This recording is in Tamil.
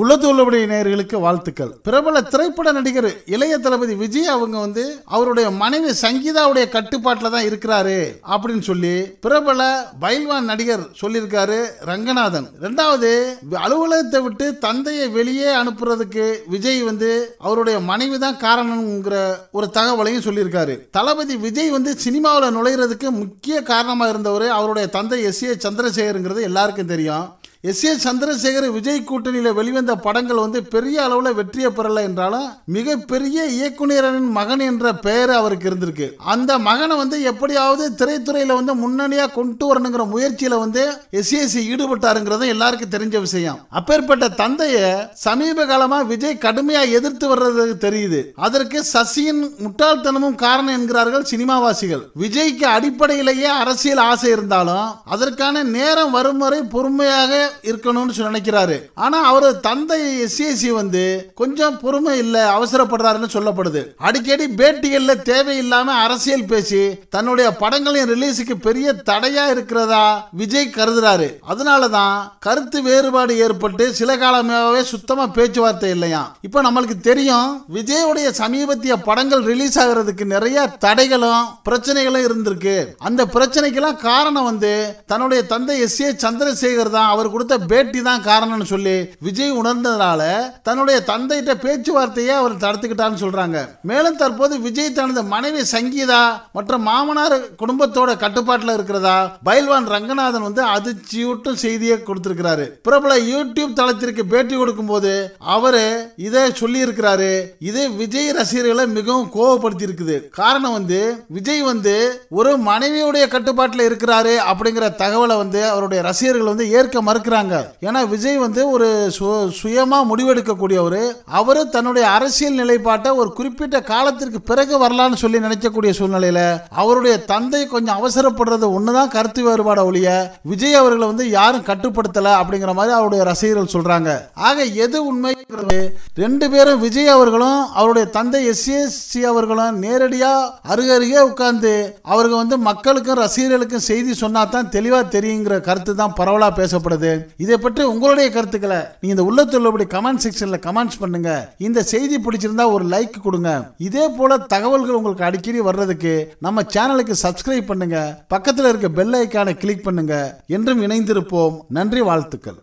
உலதுள்ளபடிய நேர்களுக்கு வாழ்த்துக்கள் பிரபல திரைப்பட நடிகர் இளைய தளபதி விஜய் அவங்க வந்து அவருடைய மனைவி சங்கீதாவுடைய கட்டுப்பாட்டில் தான் இருக்கிறாரு அப்படின்னு சொல்லி பிரபல பைல்வான் நடிகர் சொல்லியிருக்காரு ரங்கநாதன் ரெண்டாவது அலுவலகத்தை விட்டு தந்தையை வெளியே அனுப்புறதுக்கு விஜய் வந்து அவருடைய மனைவி தான் காரணம்ங்கிற ஒரு தகவலையும் சொல்லியிருக்காரு தளபதி விஜய் வந்து சினிமாவில் நுழையிறதுக்கு முக்கிய காரணமாக இருந்தவர் அவருடைய தந்தை எஸ் ஏ சந்திரசேகருங்கிறது எல்லாருக்கும் தெரியும் எஸ் ஏ சந்திரசேகர் விஜய் கூட்டணியில் வெளிவந்த படங்கள் வந்து பெரிய அளவில் வெற்றியை பெறலை என்றாலும் மிகப்பெரிய இயக்குநரின் மகன் என்ற பெயர் அவருக்கு இருந்திருக்கு அந்த மகனை வந்து எப்படியாவது திரைத்துறையில் வந்து முன்னணியாக கொண்டு வரணுங்கிற முயற்சியில் வந்து எஸ்ஏசி ஈடுபட்டாருங்கிறதும் எல்லாருக்கும் தெரிஞ்ச விஷயம் அப்பேற்பட்ட தந்தையை சமீப காலமாக விஜய் கடுமையாக எதிர்த்து வர்றது தெரியுது அதற்கு சசியின் முட்டாள்தனமும் காரணம் என்கிறார்கள் சினிமாவாசிகள் விஜய்க்கு அடிப்படையிலேயே அரசியல் ஆசை இருந்தாலும் அதற்கான நேரம் வரும் வரை பொறுமையாக இருக்கணும்னு நினைக்கிறாரு ஆனா அவரு தந்தை எஸ்ஏசி வந்து கொஞ்சம் பொறுமை இல்ல அவசரப்படுறாருன்னு சொல்லப்படுது அடிக்கடி பேட்டிகள்ல தேவையில்லாம அரசியல் பேசி தன்னுடைய படங்களின் ரிலீஸுக்கு பெரிய தடையா இருக்கிறதா விஜய் கருதுறாரு அதனாலதான் கருத்து வேறுபாடு ஏற்பட்டு சில காலமாகவே சுத்தமா பேச்சுவார்த்தை இல்லையா இப்ப நம்மளுக்கு தெரியும் உடைய சமீபத்திய படங்கள் ரிலீஸ் ஆகிறதுக்கு நிறைய தடைகளும் பிரச்சனைகளும் இருந்திருக்கு அந்த பிரச்சனைக்கெல்லாம் காரணம் வந்து தன்னுடைய தந்தை எஸ் ஏ சந்திரசேகர் தான் அவர் கூட கொடுத்த பேட்டி தான் காரணம்னு சொல்லி விஜய் உணர்ந்ததால தன்னுடைய தந்தைகிட்ட பேச்சுவார்த்தையை அவர் தடுத்துக்கிட்டான்னு சொல்றாங்க மேலும் தற்போது விஜய் தனது மனைவி சங்கீதா மற்றும் மாமனார் குடும்பத்தோட கட்டுப்பாட்டில் இருக்கிறதா பைல்வான் ரங்கநாதன் வந்து அதிர்ச்சியூட்டும் செய்தியை கொடுத்திருக்கிறாரு பிரபல யூடியூப் தளத்திற்கு பேட்டி கொடுக்கும் போது அவரு இதை சொல்லி இருக்கிறாரு இது விஜய் ரசிகர்களை மிகவும் கோபப்படுத்தி இருக்குது காரணம் வந்து விஜய் வந்து ஒரு மனைவியுடைய கட்டுப்பாட்டில் இருக்கிறாரு அப்படிங்கிற தகவலை வந்து அவருடைய ரசிகர்கள் வந்து ஏற்க மறுக்கிறார் இருக்கிறாங்க ஏன்னா விஜய் வந்து ஒரு சுயமா முடிவெடுக்கக்கூடியவர் அவரு தன்னுடைய அரசியல் நிலைப்பாட்டை ஒரு குறிப்பிட்ட காலத்திற்கு பிறகு வரலாம்னு சொல்லி நினைக்கக்கூடிய சூழ்நிலையில அவருடைய தந்தை கொஞ்சம் அவசரப்படுறது ஒண்ணுதான் கருத்து வேறுபாட ஒழிய விஜய் அவர்களை வந்து யாரும் கட்டுப்படுத்தல அப்படிங்கிற மாதிரி அவருடைய ரசிகர்கள் சொல்றாங்க ஆக எது உண்மை ரெண்டு பேரும் விஜய் அவர்களும் அவருடைய தந்தை எஸ் சி அவர்களும் நேரடியா அருகருகே உட்கார்ந்து அவர்கள் வந்து மக்களுக்கும் ரசிகர்களுக்கும் செய்தி சொன்னா தான் தெளிவா தெரியுங்கிற கருத்து தான் பரவலா பேசப்படுது இதை பற்றி உங்களுடைய கருத்துக்களை நீங்க இந்த உள்ளத்துள்ளபடி கமெண்ட் செக்ஷன்ல கமெண்ட்ஸ் பண்ணுங்க இந்த செய்தி பிடிச்சிருந்தா ஒரு லைக் கொடுங்க இதே போல தகவல்கள் உங்களுக்கு அடிக்கடி வர்றதுக்கு நம்ம சேனலுக்கு சப்ஸ்கிரைப் பண்ணுங்க பக்கத்தில் இருக்க பெல் ஐக்கானை கிளிக் பண்ணுங்க என்றும் இணைந்திருப்போம் நன்றி வாழ்த்துக்கள்